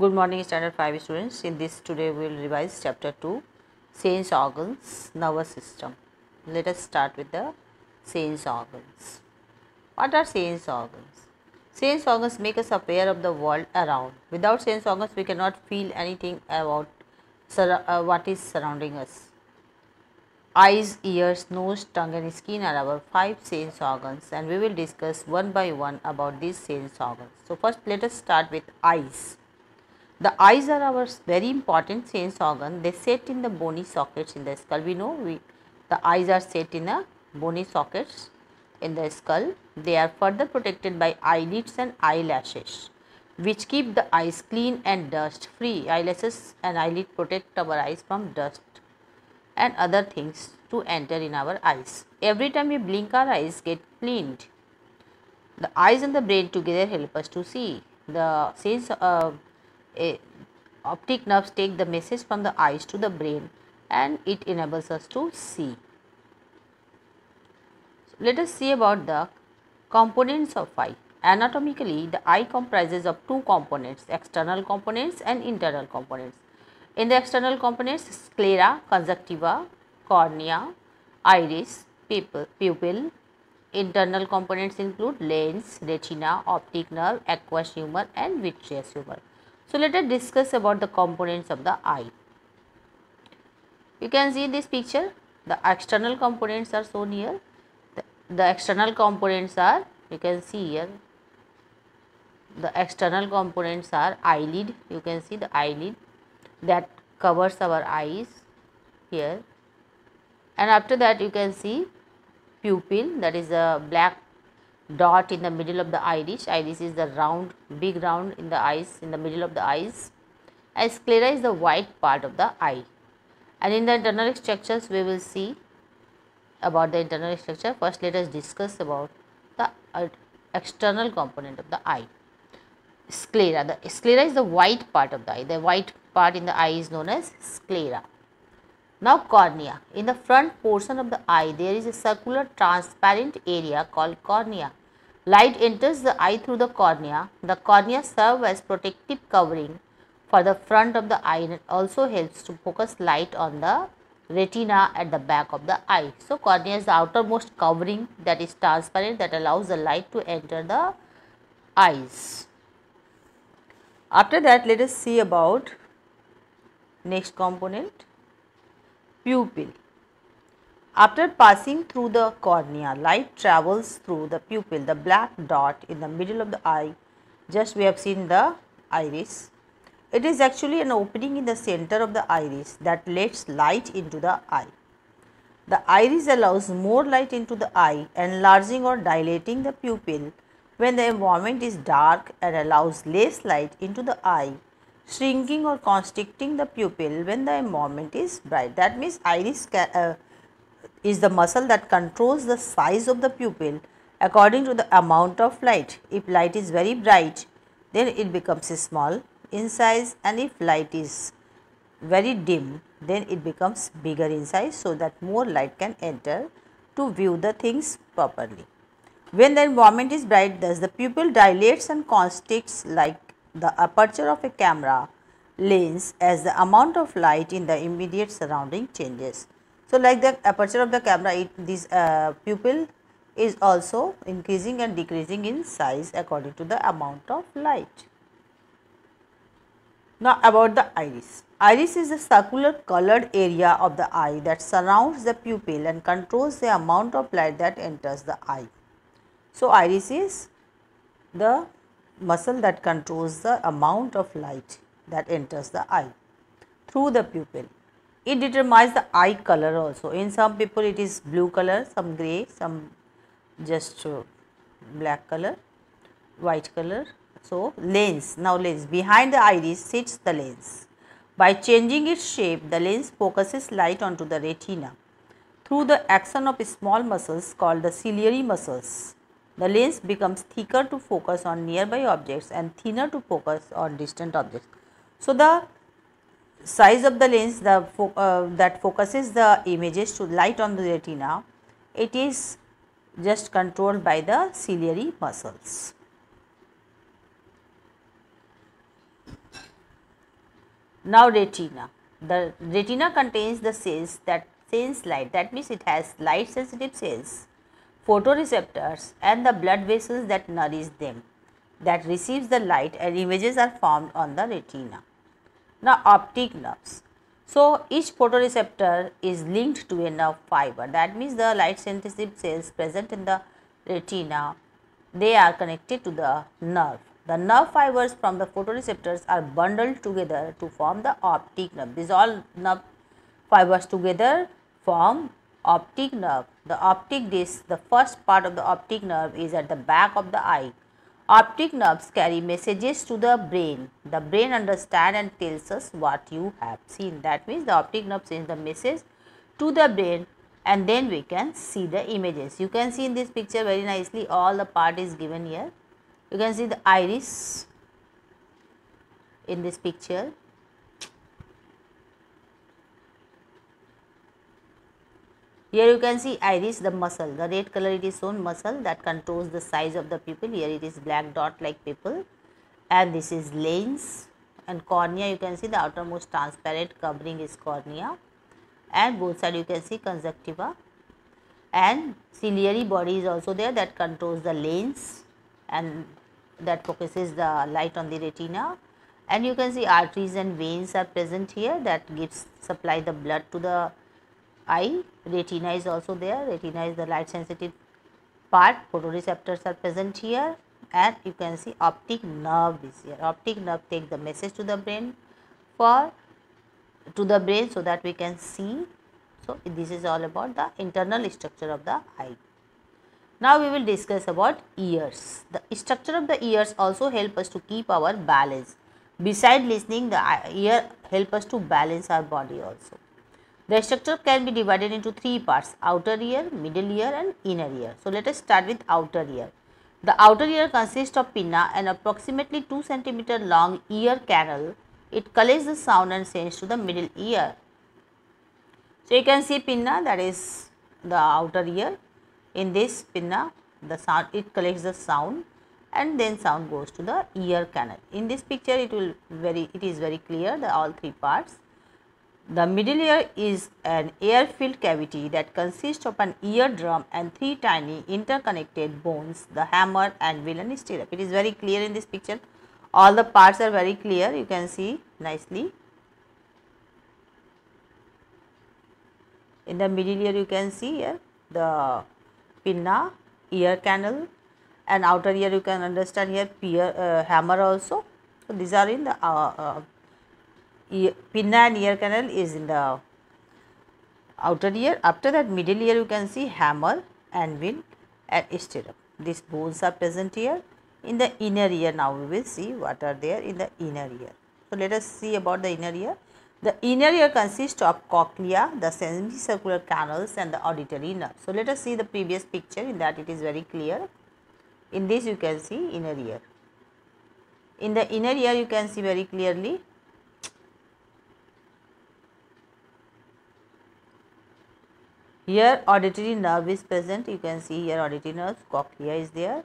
Good morning standard 5 students. In this today we will revise chapter 2 Sense organs nervous system. Let us start with the sense organs. What are sense organs? Sense organs make us aware of the world around. Without sense organs we cannot feel anything about uh, what is surrounding us. Eyes, ears, nose, tongue and skin are our five sense organs and we will discuss one by one about these sense organs. So first let us start with eyes the eyes are our very important sense organ. They sit in the bony sockets in the skull. We know we, the eyes are set in the bony sockets in the skull. They are further protected by eyelids and eyelashes which keep the eyes clean and dust free. Eyelashes and eyelid protect our eyes from dust and other things to enter in our eyes. Every time we blink our eyes get cleaned. The eyes and the brain together help us to see. The sense uh, optic nerves take the message from the eyes to the brain and it enables us to see. So, let us see about the components of eye. Anatomically, the eye comprises of two components, external components and internal components. In the external components, sclera, conjunctiva, cornea, iris, pupil, pupil. Internal components include lens, retina, optic nerve, aqueous humor and vitreous humor. So let us discuss about the components of the eye. You can see this picture. The external components are shown here. The, the external components are, you can see here, the external components are eyelid. You can see the eyelid that covers our eyes here. And after that you can see pupil that is a black dot in the middle of the iris iris is the round big round in the eyes in the middle of the eyes and sclera is the white part of the eye and in the internal structures we will see about the internal structure first let us discuss about the uh, external component of the eye sclera the sclera is the white part of the eye the white part in the eye is known as sclera now cornea in the front portion of the eye there is a circular transparent area called cornea Light enters the eye through the cornea. The cornea serves as protective covering for the front of the eye and also helps to focus light on the retina at the back of the eye. So, cornea is the outermost covering that is transparent that allows the light to enter the eyes. After that, let us see about next component pupil. After passing through the cornea, light travels through the pupil, the black dot in the middle of the eye, just we have seen the iris. It is actually an opening in the center of the iris that lets light into the eye. The iris allows more light into the eye, enlarging or dilating the pupil when the environment is dark and allows less light into the eye, shrinking or constricting the pupil when the environment is bright. That means iris uh, is the muscle that controls the size of the pupil according to the amount of light. If light is very bright, then it becomes small in size and if light is very dim, then it becomes bigger in size so that more light can enter to view the things properly. When the environment is bright, thus the pupil dilates and constricts like the aperture of a camera lens as the amount of light in the immediate surrounding changes. So, like the aperture of the camera, it, this uh, pupil is also increasing and decreasing in size according to the amount of light. Now about the iris. Iris is the circular colored area of the eye that surrounds the pupil and controls the amount of light that enters the eye. So iris is the muscle that controls the amount of light that enters the eye through the pupil it determines the eye color also in some people it is blue color some gray some just uh, black color white color so lens now lens behind the iris sits the lens by changing its shape the lens focuses light onto the retina through the action of small muscles called the ciliary muscles the lens becomes thicker to focus on nearby objects and thinner to focus on distant objects so the size of the lens the fo uh, that focuses the images to light on the retina, it is just controlled by the ciliary muscles. Now retina, the retina contains the cells that sense light that means it has light sensitive cells, photoreceptors and the blood vessels that nourish them that receives the light and images are formed on the retina the optic nerves. So, each photoreceptor is linked to a nerve fiber. That means the light sensitive cells present in the retina, they are connected to the nerve. The nerve fibers from the photoreceptors are bundled together to form the optic nerve. These all nerve fibers together form optic nerve. The optic disc, the first part of the optic nerve is at the back of the eye Optic nerves carry messages to the brain. The brain understands and tells us what you have seen. That means the optic nerve sends the message to the brain and then we can see the images. You can see in this picture very nicely all the part is given here. You can see the iris in this picture. Here you can see iris, the muscle. The red color it is shown muscle that controls the size of the pupil. Here it is black dot like pupil. And this is lens. And cornea you can see the outermost transparent covering is cornea. And both side you can see conjunctiva. And ciliary body is also there that controls the lens and that focuses the light on the retina. And you can see arteries and veins are present here that gives supply the blood to the eye. Retina is also there. Retina is the light sensitive part. Photoreceptors are present here and you can see optic nerve is here. Optic nerve take the message to the brain for to the brain so that we can see. So, this is all about the internal structure of the eye. Now, we will discuss about ears. The structure of the ears also help us to keep our balance. Beside listening, the ear help us to balance our body also. The structure can be divided into three parts outer ear, middle ear and inner ear. So, let us start with outer ear. The outer ear consists of pinna and approximately 2 cm long ear canal. It collects the sound and sends to the middle ear. So, you can see pinna that is the outer ear. In this pinna the sound it collects the sound and then sound goes to the ear canal. In this picture it will very it is very clear the all three parts. The middle ear is an air-filled cavity that consists of an eardrum and three tiny interconnected bones, the hammer, anvil and stirrup. It is very clear in this picture. All the parts are very clear. You can see nicely. In the middle ear you can see here the pinna, ear canal and outer ear you can understand here peer, uh, hammer also. So, these are in the uh, uh, pinna ear canal is in the outer ear. After that middle ear you can see hammer, anvil and stirrup. These bones are present here. In the inner ear now we will see what are there in the inner ear. So, let us see about the inner ear. The inner ear consists of cochlea, the semicircular canals and the auditory nerve. So, let us see the previous picture in that it is very clear. In this you can see inner ear. In the inner ear you can see very clearly Here auditory nerve is present. You can see here auditory nerve, cochlea is there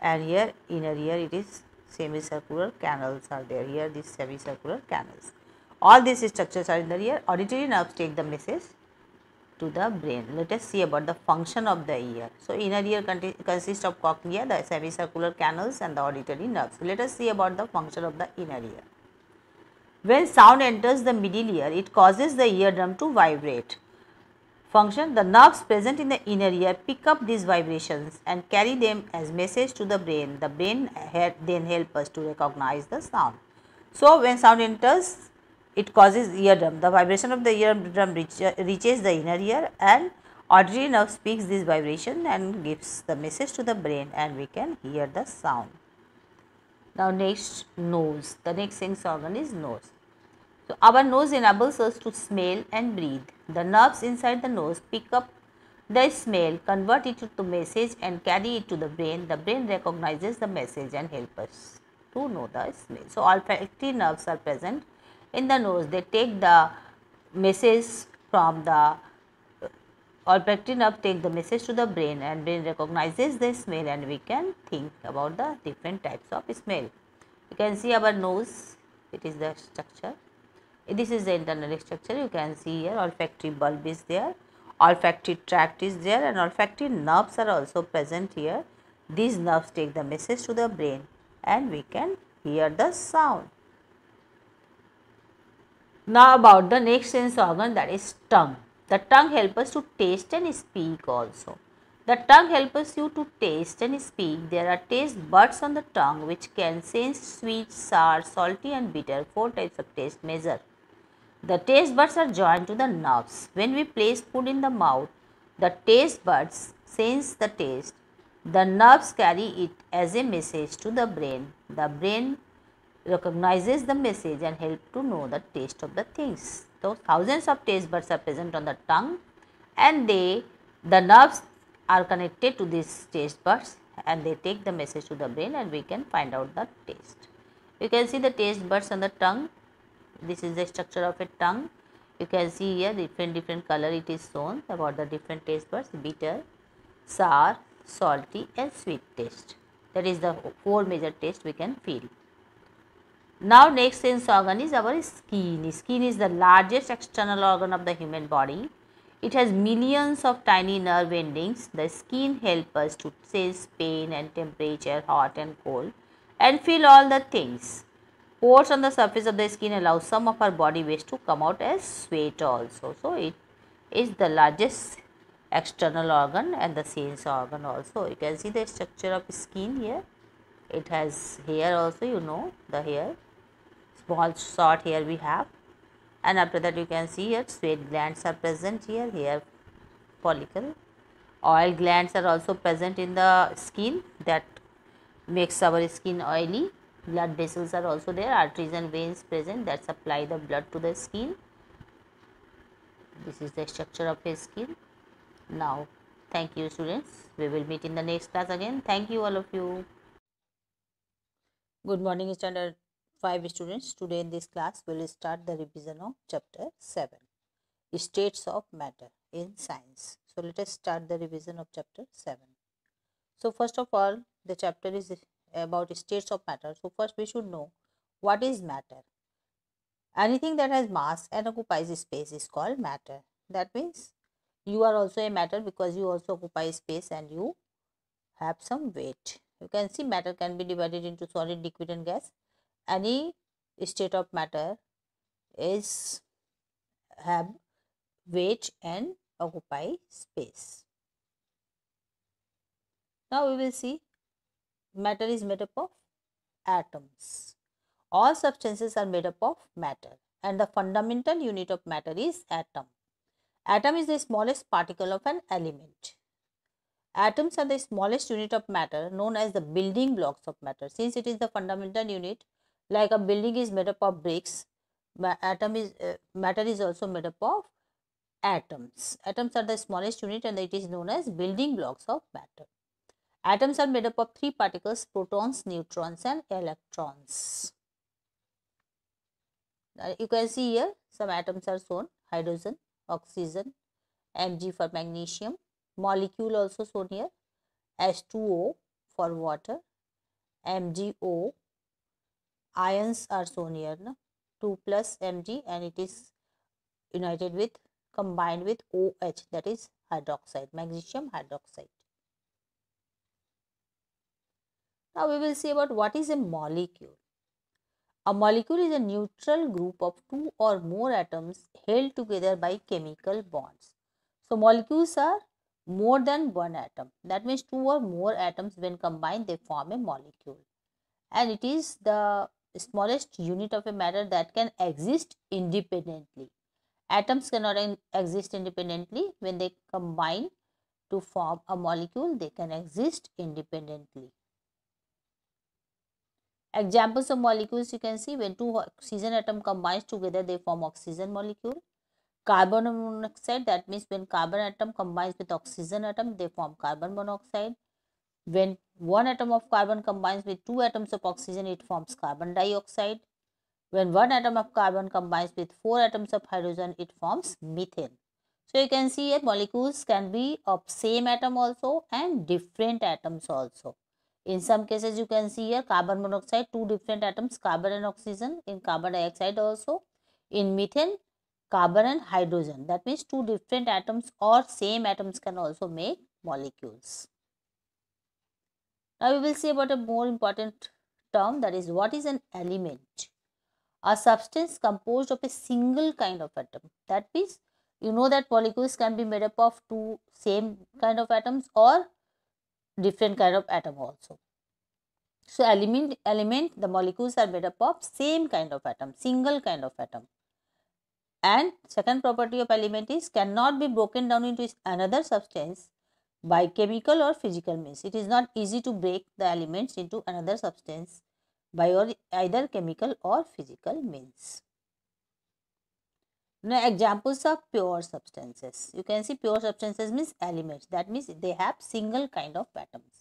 and here inner ear it is semicircular canals are there. Here these semicircular canals. All these structures are in the ear. Auditory nerves take the message to the brain. Let us see about the function of the ear. So, inner ear consists of cochlea, the semicircular canals and the auditory nerves. Let us see about the function of the inner ear. When sound enters the middle ear, it causes the eardrum to vibrate function, the nerves present in the inner ear pick up these vibrations and carry them as message to the brain. The brain then help us to recognize the sound. So, when sound enters, it causes eardrum. The vibration of the eardrum reach, reaches the inner ear and auditory nerve speaks this vibration and gives the message to the brain and we can hear the sound. Now, next nose. The next sense organ is nose. So, our nose enables us to smell and breathe. The nerves inside the nose pick up the smell, convert it to message and carry it to the brain. The brain recognizes the message and helps us to know the smell. So, olfactory nerves are present in the nose. They take the message from the olfactory nerve take the message to the brain and brain recognizes the smell and we can think about the different types of smell. You can see our nose, it is the structure this is the internal structure you can see here olfactory bulb is there olfactory tract is there and olfactory nerves are also present here these nerves take the message to the brain and we can hear the sound now about the next sense organ that is tongue the tongue helps us to taste and speak also the tongue helps you to taste and speak. There are taste buds on the tongue which can sense sweet, sour, salty and bitter. Four types of taste measure. The taste buds are joined to the nerves. When we place food in the mouth, the taste buds sense the taste. The nerves carry it as a message to the brain. The brain recognizes the message and helps to know the taste of the things. So, thousands of taste buds are present on the tongue and they, the nerves are connected to these taste buds and they take the message to the brain and we can find out the taste. You can see the taste buds on the tongue this is the structure of a tongue you can see here different different color it is shown about the different taste buds bitter sour salty and sweet taste that is the four major taste we can feel now next sense organ is our skin skin is the largest external organ of the human body it has millions of tiny nerve endings the skin helps us to sense pain and temperature hot and cold and feel all the things pores on the surface of the skin allow some of our body waste to come out as sweat also. So, it is the largest external organ and the sense organ also. You can see the structure of skin here. It has hair also, you know, the hair, small short hair we have. And after that you can see here sweat glands are present here, hair follicle. Oil glands are also present in the skin that makes our skin oily blood vessels are also there arteries and veins present that supply the blood to the skin this is the structure of a skin now thank you students we will meet in the next class again thank you all of you good morning standard 5 students today in this class we will start the revision of chapter 7 states of matter in science so let us start the revision of chapter 7 so first of all the chapter is about states of matter. So first we should know what is matter. Anything that has mass and occupies space is called matter. That means you are also a matter because you also occupy space and you have some weight. You can see matter can be divided into solid, liquid and gas. Any state of matter is have weight and occupy space. Now we will see matter is made up of atoms. All substances are made up of matter and the fundamental unit of matter is atom. Atom is the smallest particle of an element. Atoms are the smallest unit of matter known as the building blocks of matter. Since it is the fundamental unit, like a building is made up of bricks, atom is, uh, matter is also made up of atoms. Atoms are the smallest unit and it is known as building blocks of matter. Atoms are made up of three particles, protons, neutrons and electrons. Now, you can see here some atoms are shown, hydrogen, oxygen, Mg for magnesium, molecule also shown here, H2O for water, MgO, ions are shown here, 2 plus Mg and it is united with, combined with OH that is hydroxide, magnesium hydroxide. Now we will see about what is a molecule. A molecule is a neutral group of two or more atoms held together by chemical bonds. So molecules are more than one atom. That means two or more atoms when combined they form a molecule. And it is the smallest unit of a matter that can exist independently. Atoms cannot exist independently. When they combine to form a molecule, they can exist independently. Examples of molecules you can see when two oxygen atom combines together they form oxygen molecule. Carbon monoxide that means when carbon atom combines with oxygen atom they form carbon monoxide. When one atom of carbon combines with two atoms of oxygen it forms carbon dioxide. When one atom of carbon combines with four atoms of hydrogen it forms methane. So you can see here molecules can be of same atom also and different atoms also. In some cases, you can see here carbon monoxide, two different atoms, carbon and oxygen. In carbon dioxide also. In methane, carbon and hydrogen. That means two different atoms or same atoms can also make molecules. Now, we will see about a more important term that is what is an element? A substance composed of a single kind of atom. That means you know that molecules can be made up of two same kind of atoms or different kind of atom also. So element, element, the molecules are made up of same kind of atom, single kind of atom. And second property of element is cannot be broken down into another substance by chemical or physical means. It is not easy to break the elements into another substance by or either chemical or physical means. Now examples of pure substances. You can see pure substances means elements. That means they have single kind of atoms.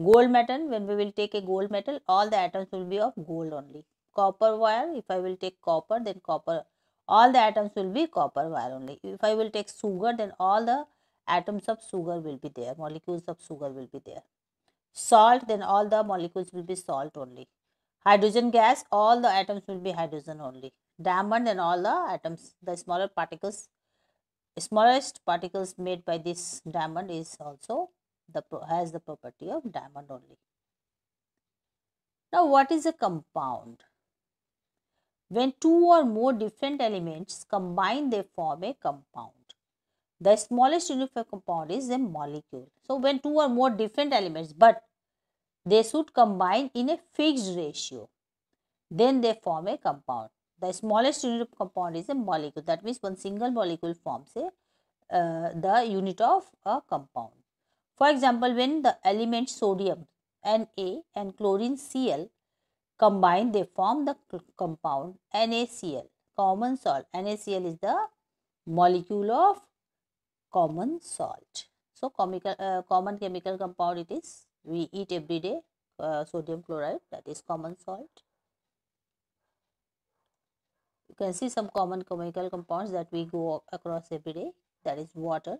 Gold metal, when we will take a gold metal, all the atoms will be of gold only. Copper wire, if I will take copper, then copper, all the atoms will be copper wire only. If I will take sugar, then all the atoms of sugar will be there, molecules of sugar will be there. Salt, then all the molecules will be salt only. Hydrogen gas, all the atoms will be hydrogen only dampened and all the atoms. The smaller particles, smallest particles made by this diamond is also the has the property of diamond only. Now, what is a compound? When two or more different elements combine, they form a compound. The smallest unit of a compound is a molecule. So, when two or more different elements, but they should combine in a fixed ratio, then they form a compound. The smallest unit of compound is a molecule. That means one single molecule forms a, uh, the unit of a compound. For example, when the element sodium Na and chlorine Cl combine, they form the compound NaCl. Common salt NaCl is the molecule of common salt. So, chemical, uh, common chemical compound it is. We eat every day uh, sodium chloride that is common salt you can see some common chemical compounds that we go across every day that is water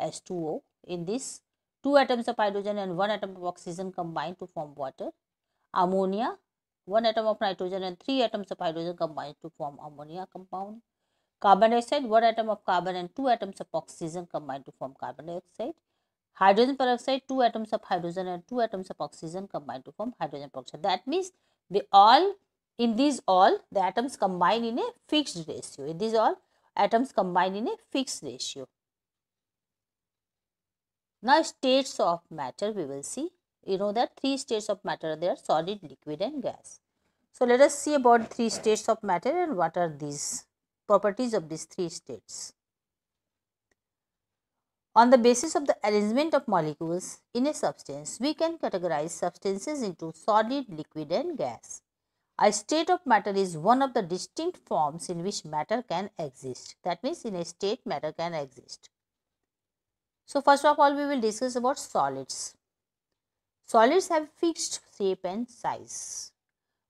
H2O. In this two atoms of hydrogen and one atom of oxygen combine to form water. Ammonia one atom of nitrogen and three atoms of hydrogen combine to form ammonia compound. Carbon dioxide one atom of carbon and two atoms of oxygen combine to form carbon dioxide. Hydrogen peroxide two atoms of hydrogen and two atoms of oxygen combine to form hydrogen peroxide. That means they all in these all, the atoms combine in a fixed ratio. In these all, atoms combine in a fixed ratio. Now, states of matter we will see. You know that three states of matter are there, solid, liquid and gas. So, let us see about three states of matter and what are these properties of these three states. On the basis of the arrangement of molecules in a substance, we can categorize substances into solid, liquid and gas. A state of matter is one of the distinct forms in which matter can exist. That means in a state matter can exist. So, first of all we will discuss about solids. Solids have fixed shape and size.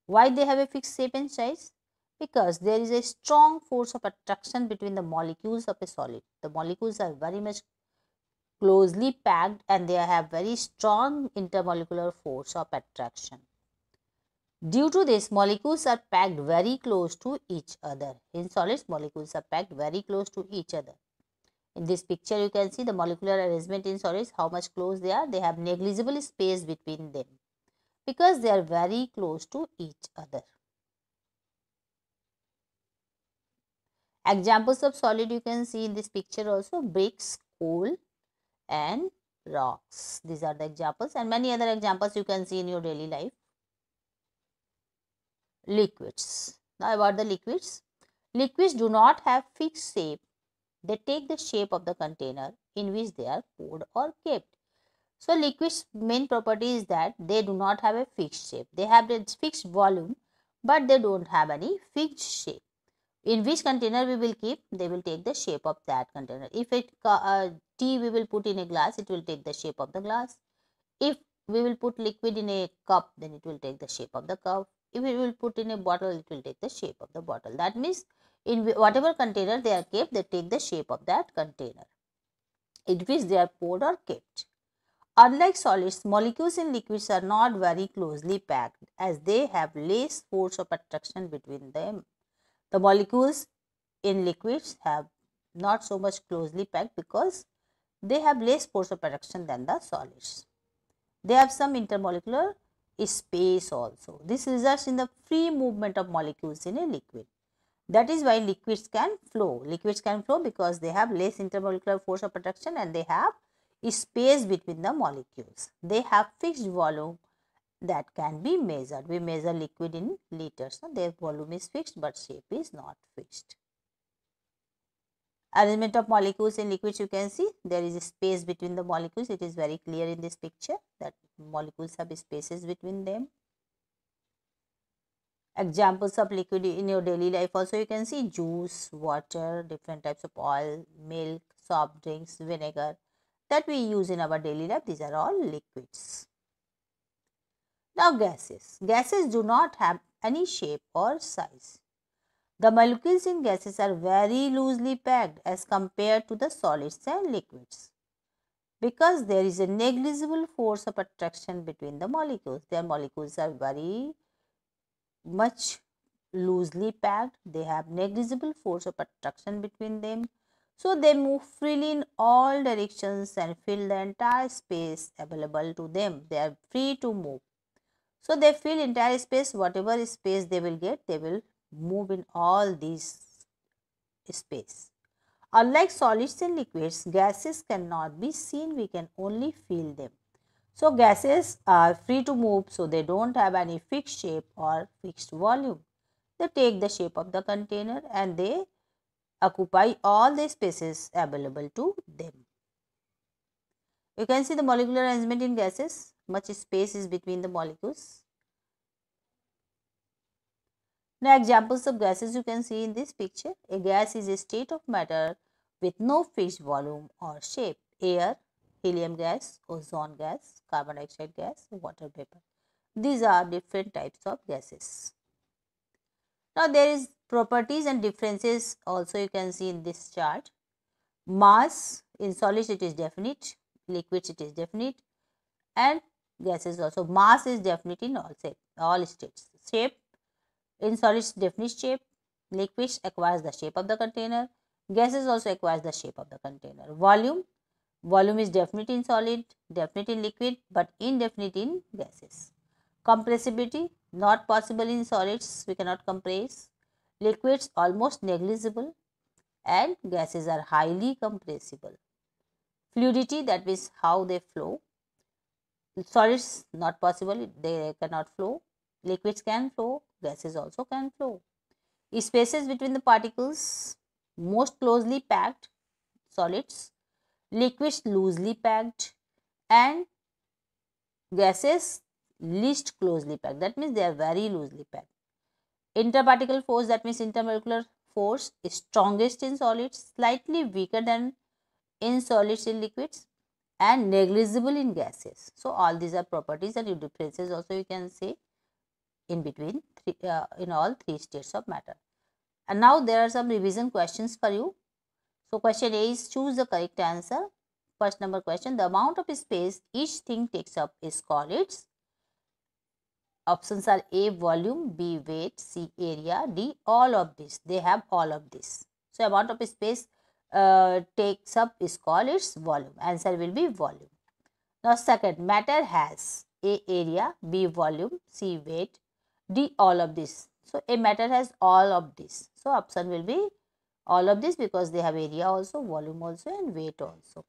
Why they have a fixed shape and size? Because there is a strong force of attraction between the molecules of a solid. The molecules are very much closely packed and they have very strong intermolecular force of attraction. Due to this, molecules are packed very close to each other. In solids, molecules are packed very close to each other. In this picture, you can see the molecular arrangement in solids, how much close they are. They have negligible space between them because they are very close to each other. Examples of solid you can see in this picture also bricks, coal and rocks. These are the examples and many other examples you can see in your daily life liquids. Now about the liquids. Liquids do not have fixed shape. They take the shape of the container in which they are poured or kept. So liquids main property is that they do not have a fixed shape. They have a fixed volume but they don't have any fixed shape. In which container we will keep, they will take the shape of that container. If it uh, tea we will put in a glass, it will take the shape of the glass. If we will put liquid in a cup, then it will take the shape of the cup. If we will put in a bottle, it will take the shape of the bottle. That means in whatever container they are kept, they take the shape of that container in which they are poured or kept. Unlike solids, molecules in liquids are not very closely packed as they have less force of attraction between them. The molecules in liquids have not so much closely packed because they have less force of attraction than the solids. They have some intermolecular space also. This results in the free movement of molecules in a liquid. That is why liquids can flow. Liquids can flow because they have less intermolecular force of attraction and they have space between the molecules. They have fixed volume that can be measured. We measure liquid in liters. So their volume is fixed but shape is not fixed arrangement of molecules in liquids you can see there is space between the molecules it is very clear in this picture that molecules have spaces between them examples of liquid in your daily life also you can see juice water different types of oil milk soft drinks vinegar that we use in our daily life these are all liquids now gases gases do not have any shape or size the molecules in gases are very loosely packed as compared to the solids and liquids. Because there is a negligible force of attraction between the molecules, their molecules are very much loosely packed, they have negligible force of attraction between them. So, they move freely in all directions and fill the entire space available to them. They are free to move. So, they fill entire space, whatever space they will get, they will move in all these space. Unlike solids and liquids, gases cannot be seen, we can only feel them. So, gases are free to move, so they do not have any fixed shape or fixed volume. They take the shape of the container and they occupy all the spaces available to them. You can see the molecular arrangement in gases, much space is between the molecules. Now examples of gases you can see in this picture. A gas is a state of matter with no fixed volume or shape. Air, helium gas, ozone gas, carbon dioxide gas, water vapor. These are different types of gases. Now there is properties and differences also you can see in this chart. Mass in solids it is definite, liquids it is definite and gases also. Mass is definite in all, all states. Shape in solids definite shape, liquids acquires the shape of the container, gases also acquires the shape of the container. Volume, volume is definite in solid, definite in liquid but indefinite in gases. Compressibility, not possible in solids, we cannot compress. Liquids almost negligible and gases are highly compressible. Fluidity that means how they flow. Solids not possible, they cannot flow. Liquids can flow, gases also can flow. Spaces between the particles most closely packed solids, liquids loosely packed and gases least closely packed that means they are very loosely packed. Interparticle force that means intermolecular force is strongest in solids, slightly weaker than in solids in liquids and negligible in gases. So, all these are properties and differences also you can say in between three, uh, in all three states of matter. And now there are some revision questions for you. So question A is choose the correct answer. First number question the amount of space each thing takes up is called its options are A volume, B weight, C area, D all of this. They have all of this. So amount of space uh, takes up is called its volume. Answer will be volume. Now second matter has A area, B volume, C weight, D all of this. So a matter has all of this. So option will be all of this because they have area also, volume also and weight also.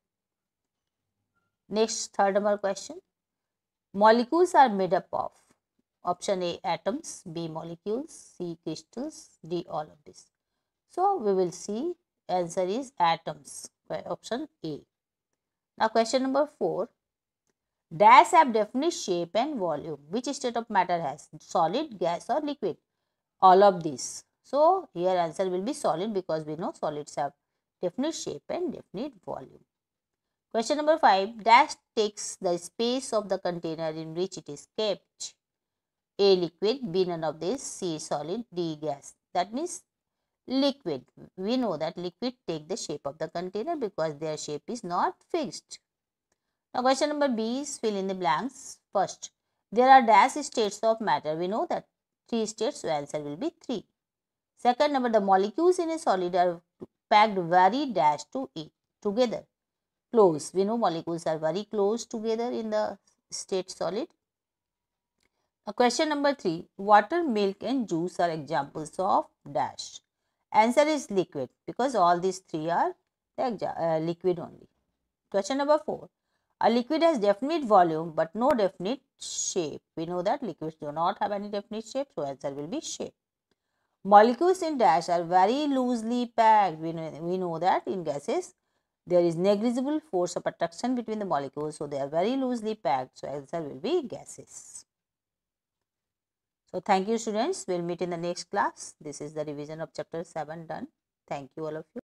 Next third number question. Molecules are made up of option A atoms, B molecules, C crystals, D all of this. So we will see answer is atoms by option A. Now question number 4. Dash have definite shape and volume. Which state of matter has? Solid, gas or liquid? All of these. So, here answer will be solid because we know solids have definite shape and definite volume. Question number 5. Dash takes the space of the container in which it is kept. A liquid, B none of this, C solid, D gas. That means liquid. We know that liquid take the shape of the container because their shape is not fixed. Now question number B is fill in the blanks. First, there are dash states of matter. We know that three states, so answer will be 3. Second number, the molecules in a solid are packed very dash to A together. Close, we know molecules are very close together in the state solid. Now question number 3, water, milk and juice are examples of dash. Answer is liquid because all these three are the uh, liquid only. Question number 4, a liquid has definite volume but no definite shape. We know that liquids do not have any definite shape, so answer will be shape. Molecules in dash are very loosely packed. We know, we know that in gases there is negligible force of attraction between the molecules, so they are very loosely packed. So answer will be gases. So thank you students. We will meet in the next class. This is the revision of chapter 7 done. Thank you all of you.